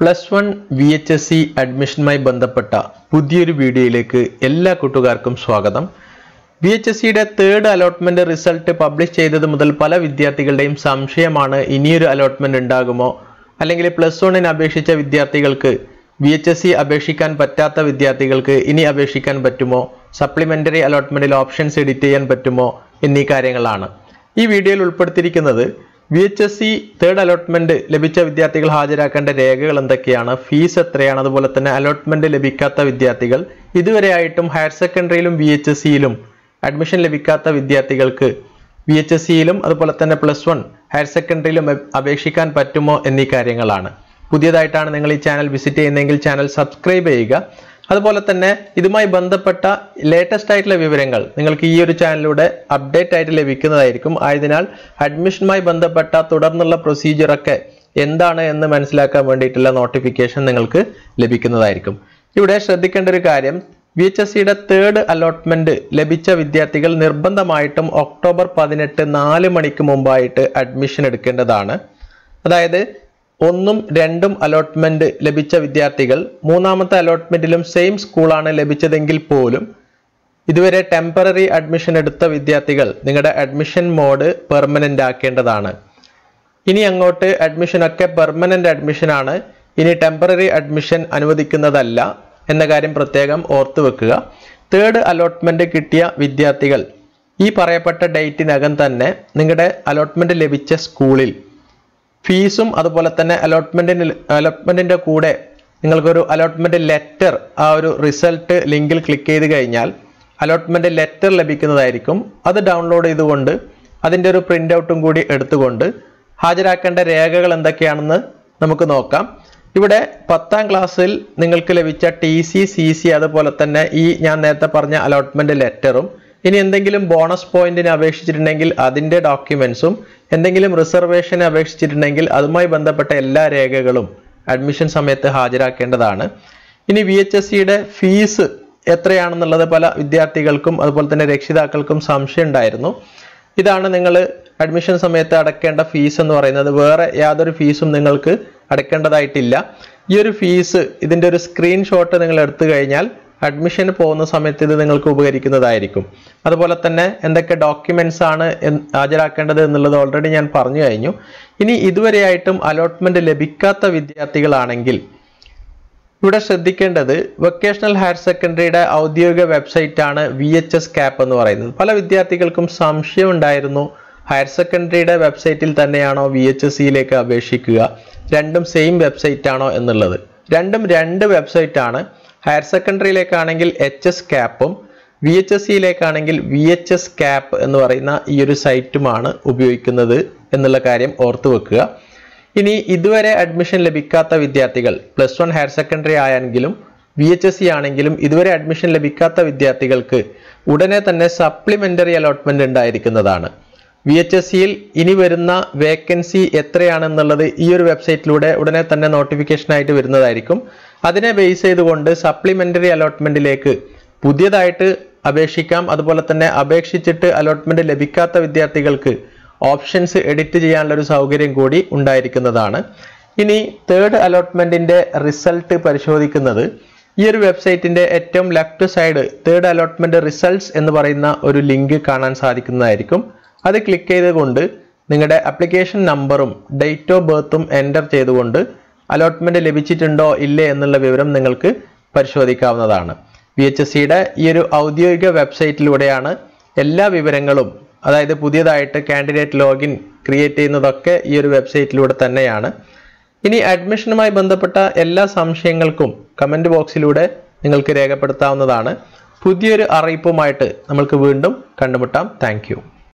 plus one V H S C അഡ്മിഷനുമായി ബന്ധപ്പെട്ട പുതിയൊരു വീഡിയോയിലേക്ക് എല്ലാ കൂട്ടുകാർക്കും സ്വാഗതം വി എച്ച് എസ് സിയുടെ തേർഡ് അലോട്ട്മെന്റ് റിസൾട്ട് പബ്ലിഷ് ചെയ്തത് മുതൽ പല വിദ്യാർത്ഥികളുടെയും സംശയമാണ് ഇനിയൊരു അലോട്ട്മെന്റ് ഉണ്ടാകുമോ അല്ലെങ്കിൽ പ്ലസ് വണ്ണിന് അപേക്ഷിച്ച വിദ്യാർത്ഥികൾക്ക് വി എച്ച് എസ് സി അപേക്ഷിക്കാൻ പറ്റാത്ത വിദ്യാർത്ഥികൾക്ക് ഇനി അപേക്ഷിക്കാൻ പറ്റുമോ സപ്ലിമെന്ററി അലോട്ട്മെന്റിൽ ഓപ്ഷൻസ് എഡിറ്റ് ചെയ്യാൻ പറ്റുമോ എന്നീ കാര്യങ്ങളാണ് ഈ വീഡിയോയിൽ ഉൾപ്പെടുത്തിയിരിക്കുന്നത് V H S C third allotment ലഭിച്ച വിദ്യാർത്ഥികൾ ഹാജരാക്കേണ്ട രേഖകൾ എന്തൊക്കെയാണ് ഫീസ് എത്രയാണ് അതുപോലെ തന്നെ അലോട്ട്മെന്റ് ലഭിക്കാത്ത വിദ്യാർത്ഥികൾ ഇതുവരെ ആയിട്ടും ഹയർ സെക്കൻഡറിയിലും വി എച്ച് എസ് സിയിലും അഡ്മിഷൻ ലഭിക്കാത്ത വിദ്യാർത്ഥികൾക്ക് വി എച്ച് എസ് സിയിലും അതുപോലെ തന്നെ പ്ലസ് വൺ ഹയർ സെക്കൻഡറിയിലും അപേക്ഷിക്കാൻ പറ്റുമോ എന്നീ കാര്യങ്ങളാണ് പുതിയതായിട്ടാണ് നിങ്ങൾ ഈ ചാനൽ വിസിറ്റ് ചെയ്യുന്നതെങ്കിൽ ചാനൽ സബ്സ്ക്രൈബ് ചെയ്യുക അതുപോലെ തന്നെ ഇതുമായി ബന്ധപ്പെട്ട ലേറ്റസ്റ്റ് ആയിട്ടുള്ള വിവരങ്ങൾ നിങ്ങൾക്ക് ഈ ഒരു ചാനലിലൂടെ അപ്ഡേറ്റ് ആയിട്ട് ലഭിക്കുന്നതായിരിക്കും ആയതിനാൽ അഡ്മിഷനുമായി ബന്ധപ്പെട്ട തുടർന്നുള്ള പ്രൊസീജിയറൊക്കെ എന്താണ് എന്ന് മനസ്സിലാക്കാൻ വേണ്ടിയിട്ടുള്ള നോട്ടിഫിക്കേഷൻ നിങ്ങൾക്ക് ലഭിക്കുന്നതായിരിക്കും ഇവിടെ ശ്രദ്ധിക്കേണ്ട ഒരു കാര്യം വി എച്ച് എസ് സിയുടെ തേർഡ് അലോട്ട്മെന്റ് ലഭിച്ച വിദ്യാർത്ഥികൾ നിർബന്ധമായിട്ടും ഒക്ടോബർ പതിനെട്ട് നാല് മണിക്ക് മുമ്പായിട്ട് അഡ്മിഷൻ എടുക്കേണ്ടതാണ് അതായത് ഒന്നും രണ്ടും അലോട്ട്മെന്റ് ലഭിച്ച വിദ്യാർത്ഥികൾ മൂന്നാമത്തെ അലോട്ട്മെന്റിലും സെയിം സ്കൂളാണ് ലഭിച്ചതെങ്കിൽ പോലും ഇതുവരെ ടെമ്പററി അഡ്മിഷൻ എടുത്ത വിദ്യാർത്ഥികൾ നിങ്ങളുടെ അഡ്മിഷൻ മോഡ് പെർമനൻ്റ് ആക്കേണ്ടതാണ് ഇനി അങ്ങോട്ട് അഡ്മിഷനൊക്കെ പെർമനൻ്റ് അഡ്മിഷനാണ് ഇനി ടെമ്പററി അഡ്മിഷൻ അനുവദിക്കുന്നതല്ല എന്ന കാര്യം പ്രത്യേകം ഓർത്തു വെക്കുക തേർഡ് അലോട്ട്മെൻറ്റ് കിട്ടിയ വിദ്യാർത്ഥികൾ ഈ പറയപ്പെട്ട ഡേറ്റിനകം തന്നെ നിങ്ങളുടെ അലോട്ട്മെൻറ്റ് ലഭിച്ച സ്കൂളിൽ ഫീസും അതുപോലെ തന്നെ അലോട്ട്മെൻറ്റിന് അലോട്ട്മെൻറ്റിൻ്റെ കൂടെ നിങ്ങൾക്കൊരു അലോട്ട്മെന്റ് ലെറ്റർ ആ ഒരു റിസൾട്ട് ലിങ്കിൽ ക്ലിക്ക് ചെയ്ത് കഴിഞ്ഞാൽ അലോട്ട്മെന്റ് ലെറ്റർ ലഭിക്കുന്നതായിരിക്കും അത് ഡൗൺലോഡ് ചെയ്തുകൊണ്ട് അതിൻ്റെ ഒരു പ്രിൻ്റ് ഔട്ടും കൂടി എടുത്തുകൊണ്ട് ഹാജരാക്കേണ്ട രേഖകൾ എന്തൊക്കെയാണെന്ന് നമുക്ക് നോക്കാം ഇവിടെ പത്താം ക്ലാസ്സിൽ നിങ്ങൾക്ക് ലഭിച്ച ടി സി സി സി അതുപോലെ തന്നെ ഈ ഞാൻ നേരത്തെ പറഞ്ഞ അലോട്ട്മെന്റ് ലെറ്ററും ഇനി എന്തെങ്കിലും ബോണസ് പോയിന്റിന് അപേക്ഷിച്ചിട്ടുണ്ടെങ്കിൽ അതിൻ്റെ ഡോക്യുമെൻസും എന്തെങ്കിലും റിസർവേഷന് അപേക്ഷിച്ചിട്ടുണ്ടെങ്കിൽ അതുമായി ബന്ധപ്പെട്ട എല്ലാ രേഖകളും അഡ്മിഷൻ സമയത്ത് ഹാജരാക്കേണ്ടതാണ് ഇനി വി എച്ച് എസ് സിയുടെ ഫീസ് എത്രയാണെന്നുള്ളത് പല വിദ്യാർത്ഥികൾക്കും അതുപോലെ തന്നെ രക്ഷിതാക്കൾക്കും സംശയം ഉണ്ടായിരുന്നു ഇതാണ് നിങ്ങൾ അഡ്മിഷൻ സമയത്ത് അടക്കേണ്ട ഫീസ് എന്ന് പറയുന്നത് വേറെ യാതൊരു ഫീസും നിങ്ങൾക്ക് അടക്കേണ്ടതായിട്ടില്ല ഈ ഒരു ഫീസ് ഇതിൻ്റെ ഒരു സ്ക്രീൻഷോട്ട് നിങ്ങൾ എടുത്തു കഴിഞ്ഞാൽ അഡ്മിഷന് പോകുന്ന സമയത്ത് ഇത് നിങ്ങൾക്ക് ഉപകരിക്കുന്നതായിരിക്കും അതുപോലെ തന്നെ എന്തൊക്കെ ഡോക്യുമെന്റ്സ് ആണ് ഹാജരാക്കേണ്ടത് എന്നുള്ളത് ഓൾറെഡി ഞാൻ പറഞ്ഞു കഴിഞ്ഞു ഇനി ഇതുവരെയായിട്ടും അലോട്ട്മെന്റ് ലഭിക്കാത്ത വിദ്യാർത്ഥികളാണെങ്കിൽ ഇവിടെ ശ്രദ്ധിക്കേണ്ടത് വൊക്കേഷണൽ ഹയർ സെക്കൻഡറിയുടെ ഔദ്യോഗിക വെബ്സൈറ്റാണ് വി എച്ച് എസ് ക്യാപ്പ് എന്ന് പറയുന്നത് പല വിദ്യാർത്ഥികൾക്കും സംശയം ഉണ്ടായിരുന്നു ഹയർ സെക്കൻഡറിയുടെ വെബ്സൈറ്റിൽ തന്നെയാണോ വി എച്ച് എസ് സിയിലേക്ക് അപേക്ഷിക്കുക രണ്ടും സെയിം വെബ്സൈറ്റ് ആണോ എന്നുള്ളത് രണ്ടും രണ്ട് വെബ്സൈറ്റ് ആണ് ഹയർ സെക്കൻഡറിയിലേക്കാണെങ്കിൽ എച്ച് എസ് ക്യാപ്പും വി എച്ച് എസ് സിയിലേക്കാണെങ്കിൽ വി എച്ച് എസ് ക്യാപ്പ് എന്ന് പറയുന്ന ഈ ഒരു സൈറ്റുമാണ് ഉപയോഗിക്കുന്നത് എന്നുള്ള കാര്യം ഓർത്തു വെക്കുക ഇനി ഇതുവരെ അഡ്മിഷൻ ലഭിക്കാത്ത വിദ്യാർത്ഥികൾ പ്ലസ് വൺ ഹയർ സെക്കൻഡറി ആയെങ്കിലും വി എച്ച് എസ് സി ആണെങ്കിലും ഇതുവരെ അഡ്മിഷൻ ലഭിക്കാത്ത വിദ്യാർത്ഥികൾക്ക് ഉടനെ തന്നെ സപ്ലിമെന്ററി അലോട്ട്മെന്റ് ഉണ്ടായിരിക്കുന്നതാണ് വി എച്ച് എസ് സിയിൽ ഇനി വരുന്ന വേക്കൻസി എത്രയാണെന്നുള്ളത് ഈ ഒരു വെബ്സൈറ്റിലൂടെ ഉടനെ തന്നെ നോട്ടിഫിക്കേഷനായിട്ട് വരുന്നതായിരിക്കും അതിനെ ബേസ് ചെയ്തുകൊണ്ട് സപ്ലിമെൻ്ററി അലോട്ട്മെൻറ്റിലേക്ക് പുതിയതായിട്ട് അപേക്ഷിക്കാം അതുപോലെ തന്നെ അപേക്ഷിച്ചിട്ട് അലോട്ട്മെൻറ്റ് ലഭിക്കാത്ത വിദ്യാർത്ഥികൾക്ക് ഓപ്ഷൻസ് എഡിറ്റ് ചെയ്യാനുള്ള ഒരു സൗകര്യം കൂടി ഉണ്ടായിരിക്കുന്നതാണ് ഇനി തേർഡ് അലോട്ട്മെൻറ്റിൻ്റെ റിസൾട്ട് പരിശോധിക്കുന്നത് ഈ ഒരു വെബ്സൈറ്റിൻ്റെ ഏറ്റവും left side third allotment results എന്ന് പറയുന്ന ഒരു ലിങ്ക് കാണാൻ സാധിക്കുന്നതായിരിക്കും അത് ക്ലിക്ക് ചെയ്തുകൊണ്ട് നിങ്ങളുടെ അപ്ലിക്കേഷൻ നമ്പറും ഡേറ്റ് ഓഫ് ബർത്തും എൻ്റർ ചെയ്തുകൊണ്ട് അലോട്ട്മെൻറ്റ് ലഭിച്ചിട്ടുണ്ടോ ഇല്ലേ എന്നുള്ള വിവരം നിങ്ങൾക്ക് പരിശോധിക്കാവുന്നതാണ് വി എച്ച് എസ് സിയുടെ ഈ ഒരു ഔദ്യോഗിക വെബ്സൈറ്റിലൂടെയാണ് എല്ലാ വിവരങ്ങളും അതായത് പുതിയതായിട്ട് കാൻഡിഡേറ്റ് ലോഗിൻ ക്രിയേറ്റ് ചെയ്യുന്നതൊക്കെ ഈ ഒരു വെബ്സൈറ്റിലൂടെ തന്നെയാണ് ഇനി അഡ്മിഷനുമായി ബന്ധപ്പെട്ട എല്ലാ സംശയങ്ങൾക്കും കമൻറ്റ് ബോക്സിലൂടെ നിങ്ങൾക്ക് രേഖപ്പെടുത്താവുന്നതാണ് പുതിയൊരു അറിയിപ്പുമായിട്ട് നമ്മൾക്ക് വീണ്ടും കണ്ടുമുട്ടാം താങ്ക്